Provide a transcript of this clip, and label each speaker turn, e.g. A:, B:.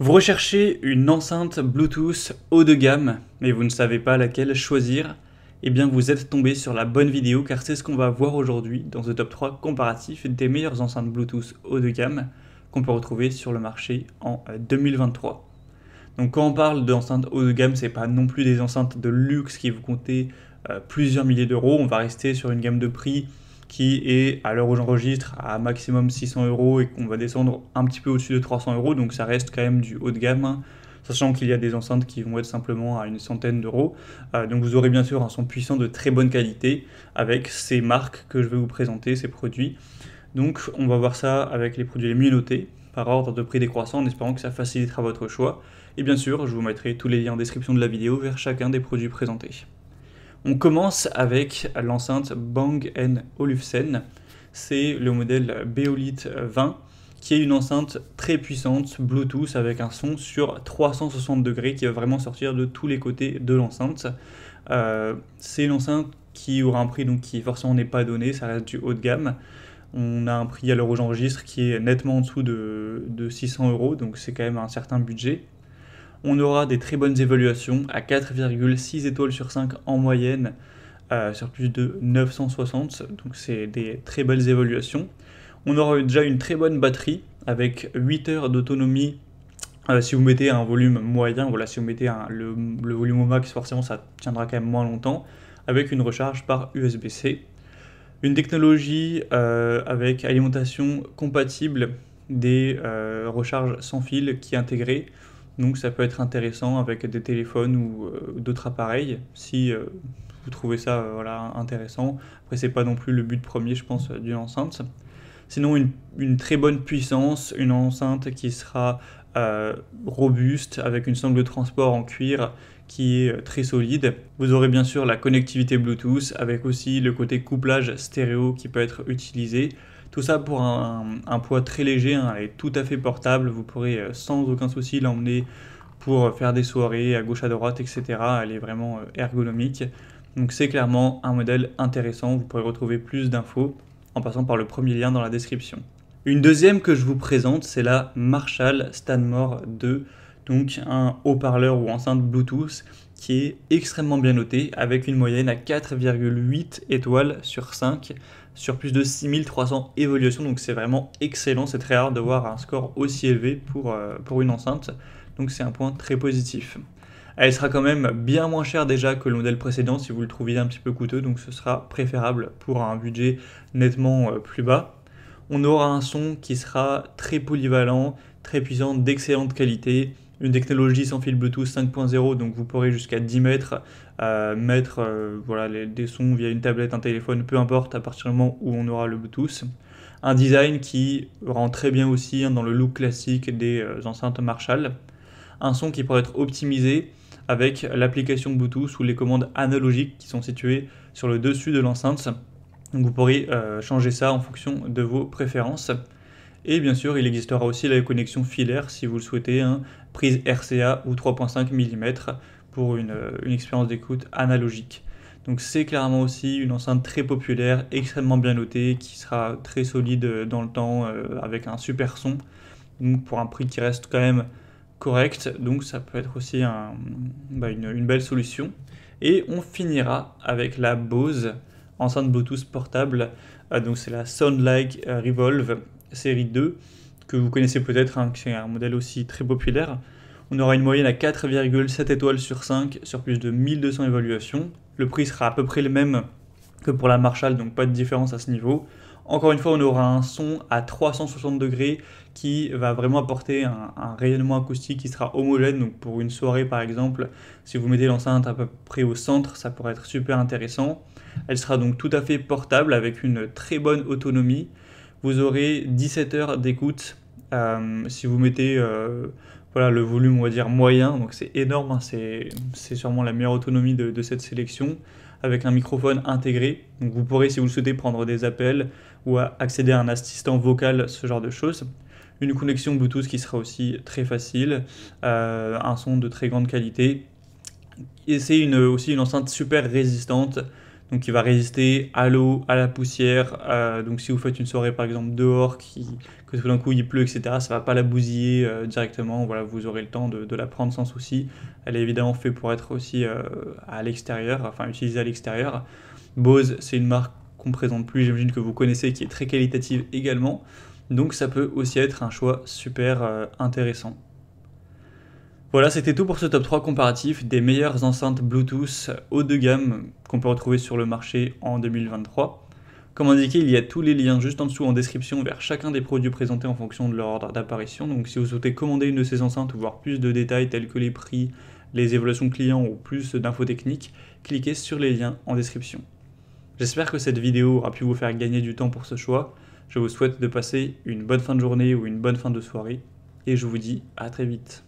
A: Vous recherchez une enceinte Bluetooth haut de gamme, mais vous ne savez pas laquelle choisir Eh bien, vous êtes tombé sur la bonne vidéo car c'est ce qu'on va voir aujourd'hui dans ce top 3 comparatif des meilleures enceintes Bluetooth haut de gamme qu'on peut retrouver sur le marché en 2023. Euh, Donc quand on parle d'enceinte haut de gamme, ce c'est pas non plus des enceintes de luxe qui vous comptez euh, plusieurs milliers d'euros, on va rester sur une gamme de prix qui est à l'heure où j'enregistre à maximum 600 euros et qu'on va descendre un petit peu au-dessus de 300 euros, donc ça reste quand même du haut de gamme, hein, sachant qu'il y a des enceintes qui vont être simplement à une centaine d'euros. Euh, donc vous aurez bien sûr un son puissant de très bonne qualité avec ces marques que je vais vous présenter, ces produits. Donc on va voir ça avec les produits les mieux notés par ordre de prix décroissant en espérant que ça facilitera votre choix. Et bien sûr, je vous mettrai tous les liens en description de la vidéo vers chacun des produits présentés. On commence avec l'enceinte Bang Olufsen. C'est le modèle Beolith 20 qui est une enceinte très puissante Bluetooth avec un son sur 360 degrés qui va vraiment sortir de tous les côtés de l'enceinte. Euh, c'est une enceinte qui aura un prix donc qui forcément n'est pas donné, ça reste du haut de gamme. On a un prix à l'heure où j'enregistre qui est nettement en dessous de, de 600 euros, donc c'est quand même un certain budget on aura des très bonnes évaluations à 4,6 étoiles sur 5 en moyenne euh, sur plus de 960, donc c'est des très belles évaluations. On aura déjà une très bonne batterie avec 8 heures d'autonomie euh, si vous mettez un volume moyen, voilà, si vous mettez le, volume au max, forcément ça tiendra quand même moins longtemps, avec une recharge par USB-C. Une technologie euh, avec alimentation compatible des recharges sans fil qui est intégrée. Donc ça peut être intéressant avec des téléphones ou euh, d'autres appareils si euh, vous trouvez ça euh, intéressant. Après c'est pas non plus le but premier je pense d'une enceinte. Sinon, une, très bonne puissance, une enceinte qui sera euh, robuste avec une sangle de transport en cuir qui est euh, très solide. Vous aurez bien sûr la connectivité Bluetooth avec aussi le côté couplage stéréo qui peut être utilisé. Tout ça pour un, poids très léger, elle hein, est tout à fait portable. Vous pourrez euh, sans aucun souci l'emmener pour faire des soirées à gauche à droite, etc. Elle est vraiment ergonomique. Donc c'est clairement un modèle intéressant. Vous pourrez retrouver plus d'infos en passant par le premier lien dans la description. Une deuxième que je vous présente, c'est la Marshall Stanmore 2, donc un haut-parleur ou enceinte Bluetooth qui est extrêmement bien noté avec une moyenne à 4,8 étoiles sur 5 sur plus de 6300 évolutions donc c'est vraiment excellent, c'est très rare de voir un score aussi élevé pour, euh, pour une enceinte donc c'est un point très positif. Elle sera quand même bien moins chère déjà que le modèle précédent si vous le trouviez un petit peu coûteux, donc ce sera préférable pour un budget nettement euh, plus bas. On aura un son qui sera très polyvalent, très puissant, d'excellente qualité, une technologie sans fil Bluetooth 5.0, donc vous pourrez jusqu'à 10 mètres euh, mettre euh, voilà, des sons via une tablette, un téléphone, peu importe, à partir du moment où on aura le Bluetooth. Un design qui rend très bien aussi hein, dans le look classique des enceintes Marshall. Un son qui pourrait être optimisé avec l'application Bluetooth ou les commandes analogiques qui sont situées sur le dessus de l'enceinte. Donc vous pourrez euh, changer ça en fonction de vos préférences. Et bien sûr, il existera aussi la connexion filaire si vous le souhaitez, hein, prise RCA ou 3.5 mm pour euh, une, expérience d'écoute analogique. Donc c'est clairement aussi une enceinte très populaire, extrêmement bien notée, qui sera très solide euh, dans le temps avec un super son. Donc pour un prix qui reste quand même correct Donc ça peut être aussi bah, une, belle solution. Et on finira avec la Bose enceinte Bluetooth portable. Ah, donc c'est la Soundlike Revolve série 2 que vous connaissez peut-être, c'est hein, un modèle aussi très populaire. On aura une moyenne à 4,7 étoiles sur 5 sur plus de 1200 évaluations. Le prix sera à peu près le même que pour la Marshall, donc pas de différence à ce niveau. Encore une fois, on aura un son à 360 degrés qui va vraiment apporter un, rayonnement acoustique qui sera homogène. Donc pour une soirée par exemple, si vous mettez l'enceinte à peu près au centre, ça pourrait être super intéressant. Elle sera donc tout à fait portable avec une très bonne autonomie. Vous aurez 17 heures d'écoute euh, si vous mettez euh, voilà, le volume on va dire moyen. Donc c'est énorme, hein. c'est sûrement la meilleure autonomie de cette sélection avec un microphone intégré. vous pourrez, si vous le souhaitez, prendre des appels ou accéder à un assistant vocal, ce genre de choses. Une connexion Bluetooth qui sera aussi très facile, euh, un son de très grande qualité. Et c'est aussi une enceinte super résistante donc il va résister à l'eau, à la poussière. donc si vous faites une soirée par exemple dehors, qui, que tout d'un coup il pleut, etc., ça va pas la bousiller euh, directement. Voilà, vous aurez le temps de, la prendre sans souci. Elle est évidemment faite pour être aussi euh, à l'extérieur, enfin utilisée à l'extérieur. Bose, c'est une marque qu'on présente plus, j'imagine que vous connaissez, qui est très qualitative également. Donc ça peut aussi être un choix super euh, intéressant. Voilà, c'était tout pour ce top 3 comparatif des meilleures enceintes Bluetooth haut de gamme qu'on peut retrouver sur le marché en 2023. Comme indiqué, il y a tous les liens juste en dessous en description vers chacun des produits présentés en fonction de leur ordre d'apparition. Donc si vous souhaitez commander une de ces enceintes ou voir plus de détails tels que les prix, les évaluations clients ou plus d'infos techniques, cliquez sur les liens en description. J'espère que cette vidéo aura pu vous faire gagner du temps pour ce choix. Je vous souhaite de passer une bonne fin de journée ou une bonne fin de soirée et je vous dis à très vite.